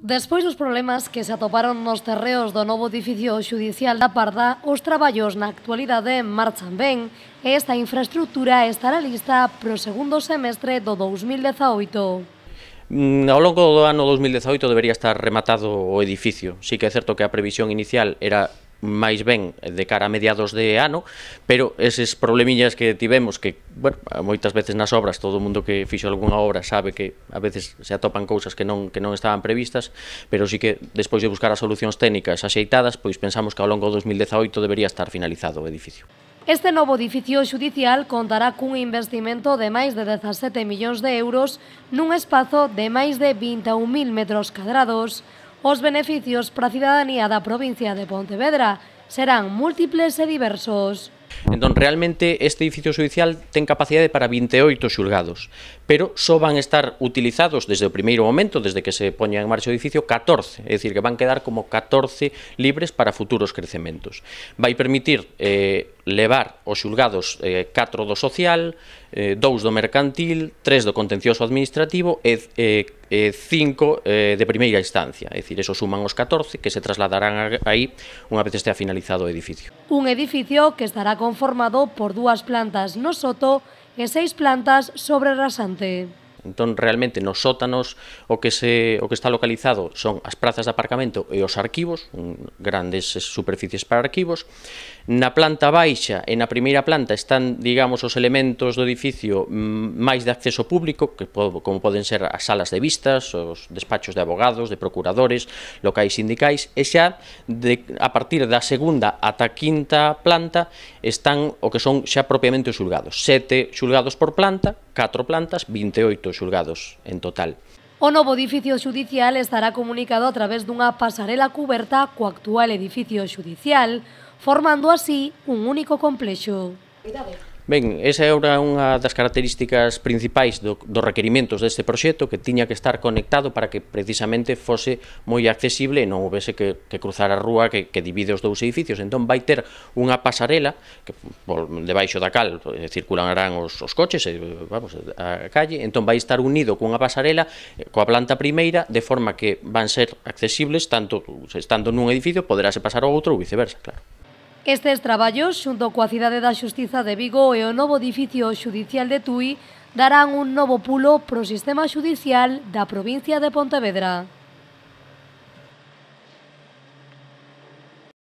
Despois dos problemas que se atoparon nos terreos do novo edificio xudicial da Parda, os traballos na actualidade marchan ben e esta infraestructura estará lista pro segundo semestre do 2018. Mm, ao longo do ano 2018 debería estar rematado o edificio. Sí que é certo que a previsión inicial era máis ben de cara a mediados de ano, pero eses problemiñas que tivemos que, bueno, moitas veces nas obras, todo o mundo que fixo algunha obra sabe que a veces se atopan cousas que non que non estaban previstas, pero sí que despois de buscar as solucións técnicas axeitadas, pois pensamos que ao longo do 2018 debería estar finalizado o edificio. Este novo edificio judicial contará cun investimento de máis de 17 millóns de euros nun espazo de máis de 21.000 metros cadrados, Os beneficios para a cidadanía da provincia de Pontevedra serán múltiples e diversos. Entón, realmente, este edificio judicial ten capacidade para 28 xulgados, pero só van estar utilizados desde o primeiro momento, desde que se poña en marcha o edificio, 14, é dicir, que van quedar como 14 libres para futuros crecementos. Vai permitir eh, levar os xulgados eh, 4 do social, eh, 2 do mercantil, 3 do contencioso administrativo e eh, eh, 5 eh, de primeira instancia. É dicir, eso suman os 14 que se trasladarán aí unha vez estea finalizado o edificio. Un edificio que estará conformado por dúas plantas no soto e seis plantas sobre rasante. Entón realmente nos sótanos o que se o que está localizado son as prazas de aparcamento e os arquivos, grandes superficies para arquivos. Na planta baixa e na primeira planta están, digamos, os elementos do edificio mm, máis de acceso público, que como poden ser as salas de vistas, os despachos de abogados, de procuradores, locais sindicais, e xa de, a partir da segunda ata quinta planta están o que son xa propiamente os xulgados. Sete xulgados por planta, 4 plantas, 28 xulgados en total. O novo edificio xudicial estará comunicado a través dunha pasarela cuberta co actual edificio xudicial, formando así un único complexo. Cuidado. Ben, esa era unha das características principais do, dos requerimentos deste proxecto que tiña que estar conectado para que precisamente fose moi accesible e non houvese que, que cruzar a rúa que, que divide os dous edificios. Entón vai ter unha pasarela que por debaixo da cal eh, circularán os, os coches e, eh, vamos, a calle, entón vai estar unido cunha pasarela eh, coa planta primeira de forma que van ser accesibles tanto estando nun edificio poderase pasar ao outro ou viceversa, claro. Estes traballos, xunto coa Cidade da Xustiza de Vigo e o novo edificio xudicial de Tui, darán un novo pulo pro sistema xudicial da provincia de Pontevedra.